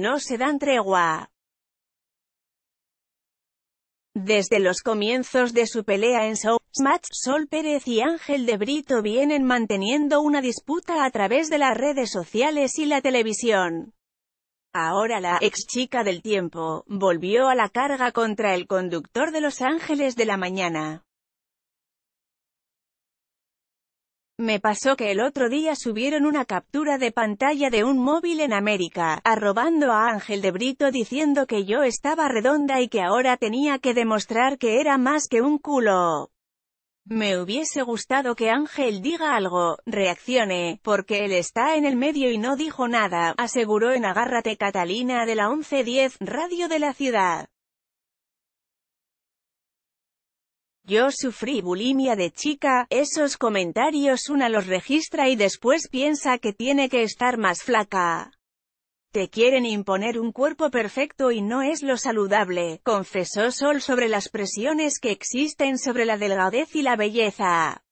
no se dan tregua. Desde los comienzos de su pelea en Smash, Sol Pérez y Ángel de Brito vienen manteniendo una disputa a través de las redes sociales y la televisión. Ahora la ex chica del tiempo volvió a la carga contra el conductor de Los Ángeles de la Mañana. Me pasó que el otro día subieron una captura de pantalla de un móvil en América, arrobando a Ángel de Brito diciendo que yo estaba redonda y que ahora tenía que demostrar que era más que un culo. Me hubiese gustado que Ángel diga algo, reaccione, porque él está en el medio y no dijo nada, aseguró en Agárrate Catalina de la 1110, radio de la ciudad. Yo sufrí bulimia de chica, esos comentarios una los registra y después piensa que tiene que estar más flaca. Te quieren imponer un cuerpo perfecto y no es lo saludable, confesó Sol sobre las presiones que existen sobre la delgadez y la belleza.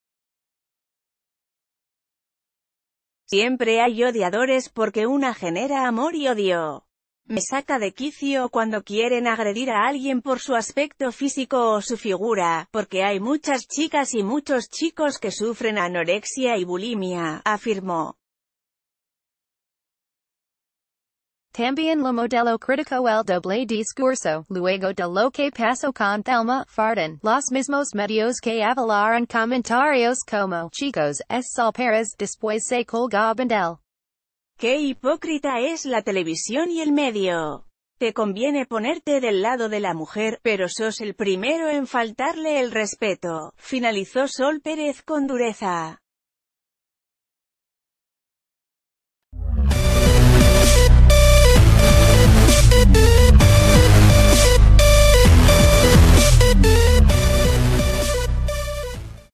Siempre hay odiadores porque una genera amor y odio. Me saca de quicio cuando quieren agredir a alguien por su aspecto físico o su figura, porque hay muchas chicas y muchos chicos que sufren anorexia y bulimia, afirmó. También lo modelo crítico el doble discurso, luego de lo que pasó con Thelma, Farden, los mismos medios que avalaron comentarios como chicos, es sol después se colgaban del Qué hipócrita es la televisión y el medio. Te conviene ponerte del lado de la mujer, pero sos el primero en faltarle el respeto, finalizó Sol Pérez con dureza.